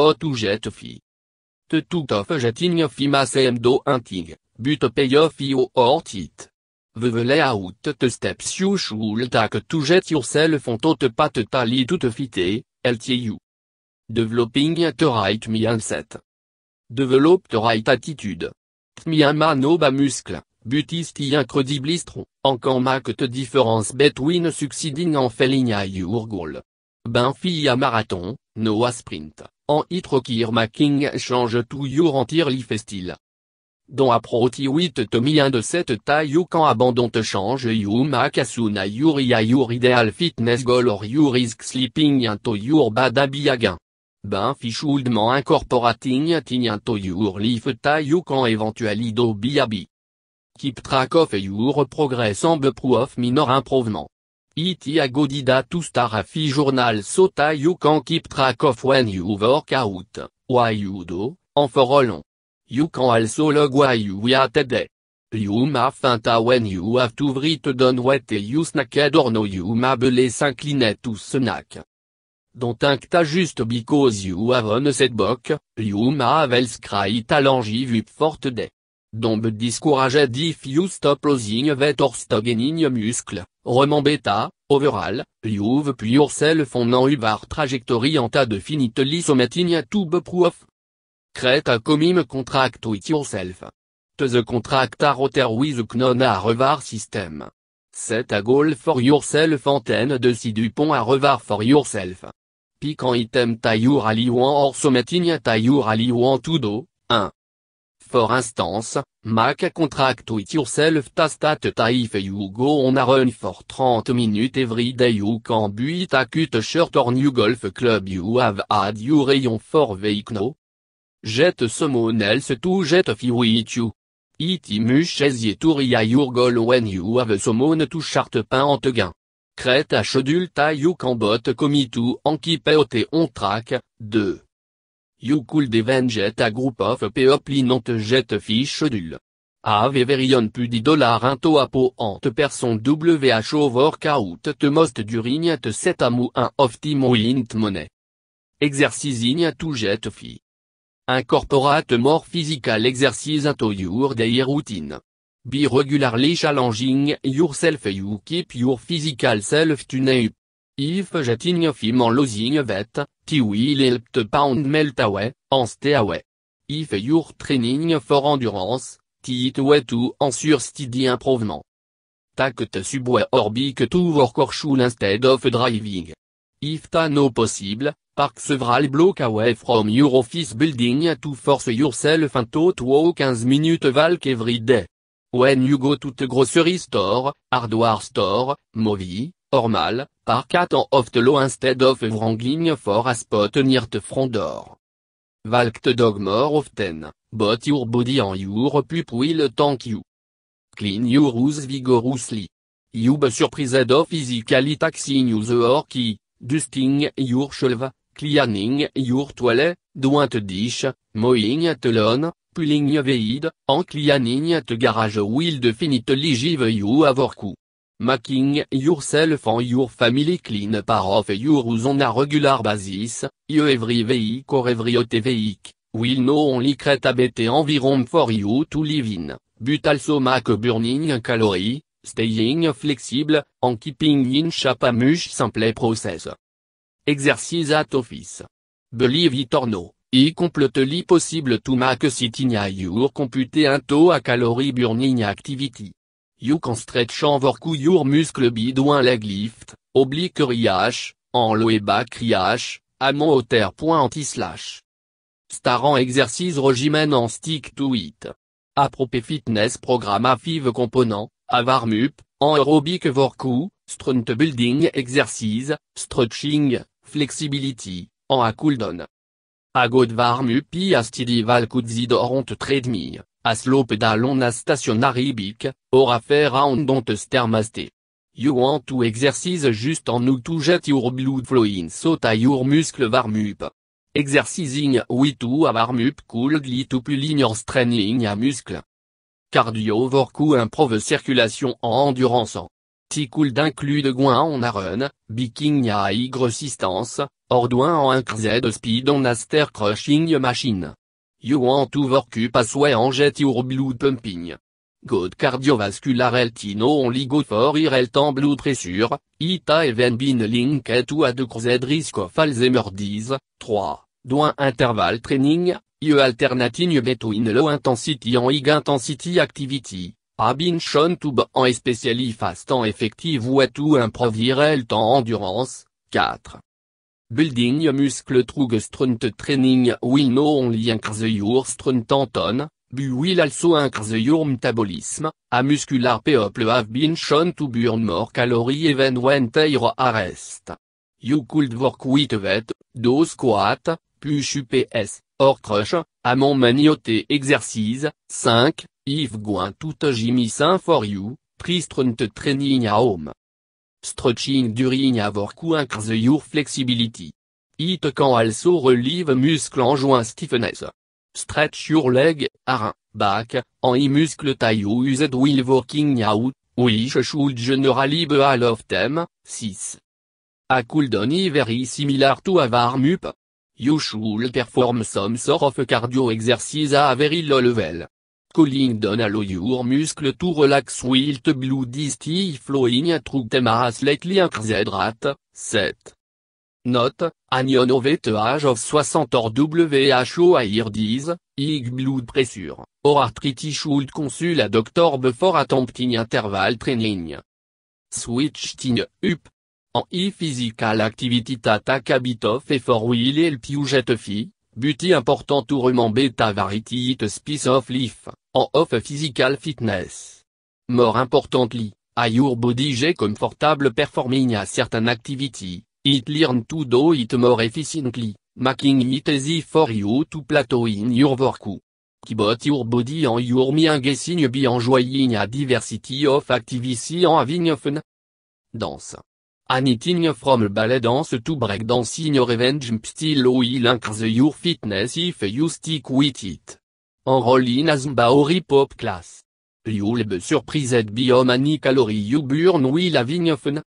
Hot to jet fi. Te tout off jeting fi do hunting, but payoff io or tit. Vevelé out te steps you should tak to jet yourself font tot pat tali tout fité, LTU. Developing the right mindset. Develop the right attitude. Tmiama no ba muscle, but is the incredible strong, encore make the difference between succeeding and failing a your goal à Marathon, Noah Sprint, en itrokir making change your en tir li dont Don aproti wit mi 1 de 7 ou quand abandon te change you makasuna your a your ideal fitness goal or your risk sleeping into your bad abiyagan. Ben man incorporating tignanto your life taille you quand do biabi. Keep track of your progress and proof minor improvement iti godida to starafi journal sota you can keep track of when you work out, why you do, en forolon. You can also log why you You ma finta when you have to done wet et you snacked or no you ma belé s'inclinait to snack. Don't acta juste because you have on set book, you ma have else à forte dont discourageait. discouraged if you stop losing vet or muscle, roman beta, overall, you've puis yourself on an ubar trajectory and tas finitely something to be proof. Create a commim contract with yourself. The contract a rotter with non a revar system. Set a goal for yourself antenne de si pont a revar for yourself. Pick an item ta or somatinia ta aliouan tudo, do, 1. For instance, make a contract with yourself that if you go on a run for 30 minutes every day you can buy a cute shirt or new golf club you have had your rayon for veikno. Jette someone else to jet few with you. It muches ye to your goal when you have someone to chart paint gain. Create a schedule you can bot commit to and keep it on track, 2. You could even get a group of people in on jet fish dul. Have very pudi dollar into a po ante person WHO workout the most during the set amu un of time int money. Exercise in to jet fi. Incorporate more physical exercise into your daily routine. Be regularly challenging yourself you keep your physical self tuned If film en losing vet, ti will help to pound melt away, and stay away. If your training for endurance, ti it way to ensure steady improvement. Tact subway or bike to work or school instead of driving. If ta no possible, park several block away from your office building to force yourself into to walk 15 minutes walk every day. When you go to the grocery store, hardware store, movie, Ormal, par at en of the law instead of wrangling for a spot near the front door. Walk the dog more often, but your body and your pup will thank you. Clean your house vigorously. You be surprised of physically taxing you the orky, dusting your shelf, cleaning your toilet, doing dish, mowing the lawn, pulling the weed, and cleaning the garage will definitely give you a workout. Making yourself and your family clean par of your use on a regular basis, you every vehicle or every other week, will no only create a better environment for you to live in, but also make burning calories, staying flexible, and keeping in shape a much simple process. Exercise at office. Believe it or no, it completely possible to make sitting a your computer taux a calorie burning activity. You stretch vorku your muscle bidouin leg lift, oblique riache, en low et back riache, amont au terre point anti slash. Staran exercice regimen en stick to it. Apropé fitness programme five component, avarmup, aerobic vorku, strength building exercise, stretching, flexibility, en a cooldown. varmup varmupi astidival kudzidoront treadmill a slope on a stationary bic, or a à don't stermaste. You want to exercise just en ou to jet your blood flowing so à your muscle varmup. Exercising with to a varmup glit coolly to pulling your straining a muscle. Cardio vorku improve circulation en endurance. cool d'include goin en a run, biking à high resistance, ordoin en de speed on a ster crushing machine. You want to work up sweat and get your blood pumping. Good cardiovascular health in only go for irreltant blood pressure, it even been linked to a decreased risk of Alzheimer's disease. 3. Doing interval training, you alternating between low intensity and high intensity activity, have been shown to be an especially fast and effective way to improve and endurance. 4. Building your muscle through strength training will not only increase your strength and tone, but will also increase your metabolism, a muscular people have been shown to burn more calories even when they are rest. You could work with weight, do squat, push-ups, or crush, among many other exercises, 5, if going to gym is for you, pre-strength training at home. Stretching during a work your flexibility. It can also relieve muscle joint stiffness. Stretch your leg, arm, back, and muscle you used while working out, which should generally be all of them, 6. A cooldown is very similar to a warm up. You should perform some sort of cardio exercise at a very low level. Calling down your muscle tout relax wilt blood is still flowing through them are slightly 7. Note, anion of of 60 or WHO higher dies, blood pressure, or arthritis should consul a doctor before attempting interval training. Switching up. En e-physical activity tata habit of effort will help you get fee, but important to beta variety it spice of life en off physical fitness. More importantly, your body j'ai comfortable performing a certain activity, it learn to do it more efficiently, making it easy for you to plateau in your work. Kibot your body in your mind guessing be enjoying a diversity of activity en having fun. Danse. Anything from ballet dance to break dancing or revenge still will increase your fitness if you stick with it. Enrolling as Baori Pop Class. You'll surprised by many calories you burn will having fun.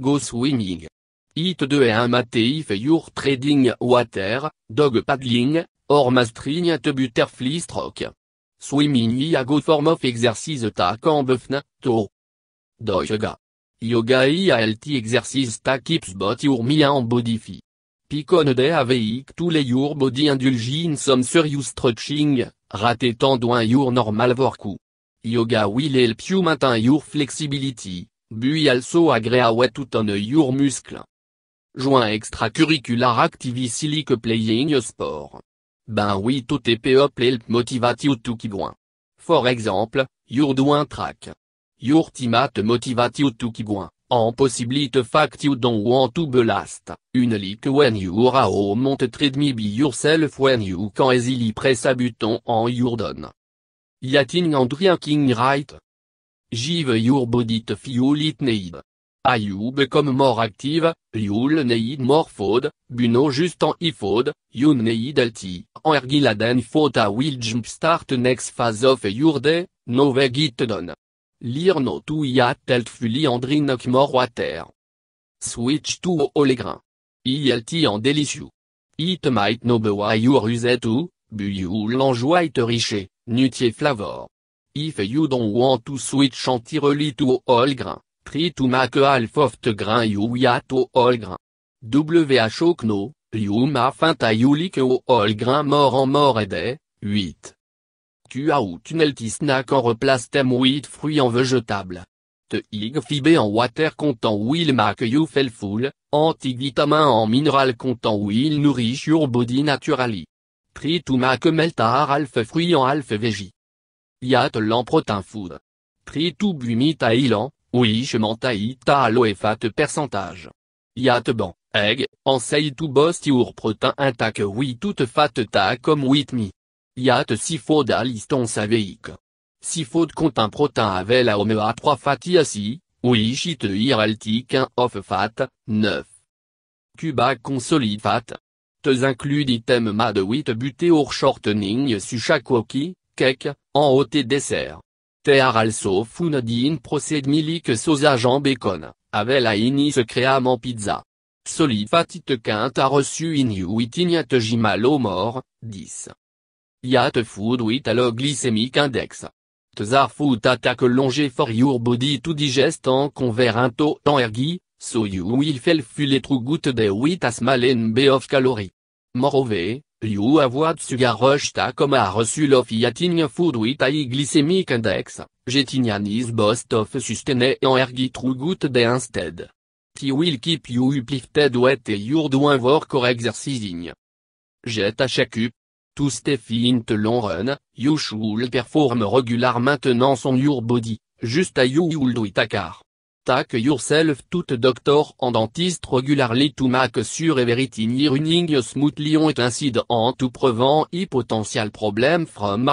Go swimming. It the un mate if your trading water, dog paddling, or mastering at butterfly stroke. Swimming is a good form of exercise ta buffna, to. Do yoga. Yoga is a healthy exercise ta keeps body your mind and body fit de avec tous les jours body indulge some serious stretching, raté tant un your normal workout. Yoga will help you maintain your flexibility, but also away to tone your muscle. Joint extracurricular activity silic playing sport. Ben oui tout et up help motivate you to qui For example, your doing track. Your teammate motivati you to qui en possibilité fact you don't want to be last, unique when you are home to treat me be yourself when you can easily press a button on your done. Yatting and drinking right. Give your body to feel it need. I you become more active, you'll need more food, but no just on food, you need healthy, and than food will start next phase of your day, no way get done l'IRNO to IATELT drinok more water. Switch to olegrin. ILT en delicious. It might no be why you use it to, but you riche, nutier flavor. If you don't want to switch relie to olegrin, grain, try to make half of the grain you yat to all grain. WHO no, you ma finta you like all grain mort en mort, 8 as ou tunnel qui snack en tem wheat fruit en vegetable. Te hig fibé en water content will make you feel full, anti-vitamin en mineral content will nourish your body naturally. Tri to make melt alpha fruit en alpha veggie. Yat l'en protein food. Tree to bumit oui ilan, à ta aloe fat percentage. Yat ban, egg, ensei to boost your protein intake we toute fat ta comme with me. Yate sifoda listons faud Sifod un protin la omea 3 oui acid, oui un of fat, 9. Cuba consolide fat. Tes include item mad huit buté or shortening sucha cookie, cake, en et dessert. Te also found in procéd milic sausage en bacon, avec la inis créam en pizza. Solid fatit quint a reçu in ignat au mort, 10. Yat food with low glycemic index. Tzar food attack longe for your body to digest and convert into energy, so you will feel full true good day with a small of calories. Moreover, you avoid sugar rush come a reçu of yating food with high glycemic index, getting is bost of sustained energy true good day instead. It will keep you uplifted et your doing work or exercising. Jet a cup, tous tes long run, you should perform regular maintenance on your body, juste as you would do it a car. Take yourself to doctor and dentist regularly to make sure everything is running smoothly on it incident to prevent a potential problem from